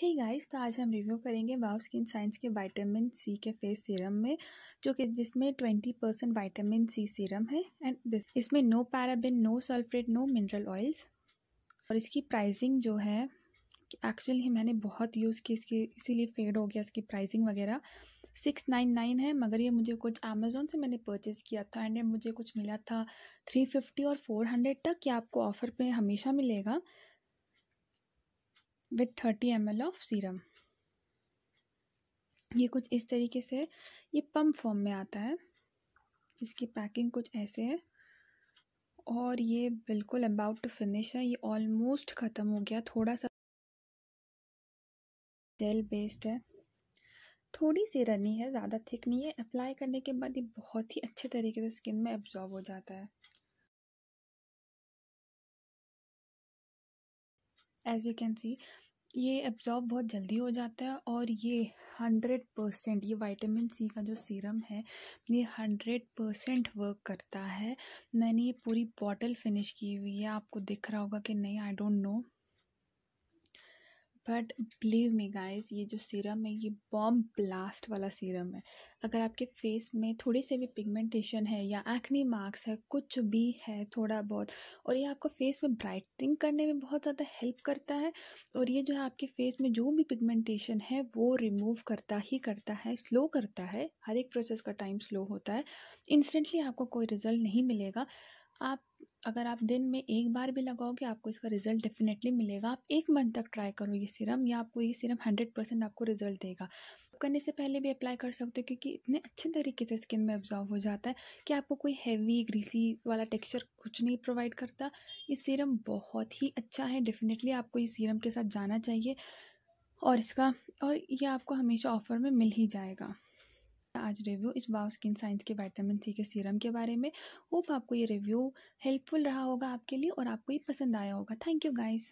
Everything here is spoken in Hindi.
हे गाइस तो आज हम रिव्यू करेंगे वाव स्किन साइंस के विटामिन सी के फेस सीरम में जो कि जिसमें 20 परसेंट वाइटामिन सी सीरम है एंड इसमें no paraben no sulphate no mineral oils और इसकी प्राइसिंग जो है एक्चुअली ही मैंने बहुत यूज़ की इसकी इसीलिए फेड हो गया इसकी प्राइसिंग वगैरह सिक्स नाइन नाइन है मगर ये मुझे कुछ अमेजोन से मैंने परचेज़ किया था एंड मुझे कुछ मिला था थ्री फिफ्टी और फोर हंड्रेड तक ये आपको ऑफ़र पे हमेशा मिलेगा with thirty M L of serum ये कुछ इस तरीके से ये पम्प फॉर्म में आता है इसकी पैकिंग कुछ ऐसे है और ये बिल्कुल अबाउट टू फिनिश है ये ऑलमोस्ट ख़त्म हो गया थोड़ा सा जेल बेस्ड है थोड़ी सी रनी है ज़्यादा थिक नहीं है अप्लाई करने के बाद ये बहुत ही अच्छे तरीके से स्किन में एब्जॉर्ब हो जाता है एज़ यू कैन सी ये एब्जॉर्ब बहुत जल्दी हो जाता है और ये हंड्रेड परसेंट ये वाइटामिन सी का जो सीरम है ये हंड्रेड परसेंट वर्क करता है मैंने ये पूरी बॉटल फिनिश की हुई है आपको दिख रहा होगा कि नहीं I don't know but believe me guys ये जो सीरम है ये बॉम ब्लास्ट वाला सीरम है अगर आपके फेस में थोड़ी सी भी पिगमेंटेशन है या एक्नी मार्क्स है कुछ भी है थोड़ा बहुत और ये आपको फेस में ब्राइटनिंग करने में बहुत ज़्यादा हेल्प करता है और ये जो है आपके फेस में जो भी पिगमेंटेशन है वो रिमूव करता ही करता है स्लो करता है हर एक प्रोसेस का टाइम स्लो होता है इंस्टेंटली आपको कोई रिजल्ट नहीं मिलेगा आप अगर आप दिन में एक बार भी लगाओगे आपको इसका रिजल्ट डेफिनेटली मिलेगा आप एक मंथ तक ट्राई करो ये सीरम या आपको ये सीरम हंड्रेड परसेंट आपको रिजल्ट देगा करने से पहले भी अप्लाई कर सकते हो क्योंकि इतने अच्छे तरीके से स्किन में ऑब्जॉर्व हो जाता है कि आपको कोई हैवी ग्रीसी वाला टेक्स्चर कुछ नहीं प्रोवाइड करता ये सीरम बहुत ही अच्छा है डेफिनेटली आपको ये सीरम के साथ जाना चाहिए और इसका और ये आपको हमेशा ऑफ़र में मिल ही जाएगा आज रिव्यू इस बाव स्किन साइंस के विटामिन सी के सीरम के बारे में होप आपको ये रिव्यू हेल्पफुल रहा होगा आपके लिए और आपको ये पसंद आया होगा थैंक यू गाइज़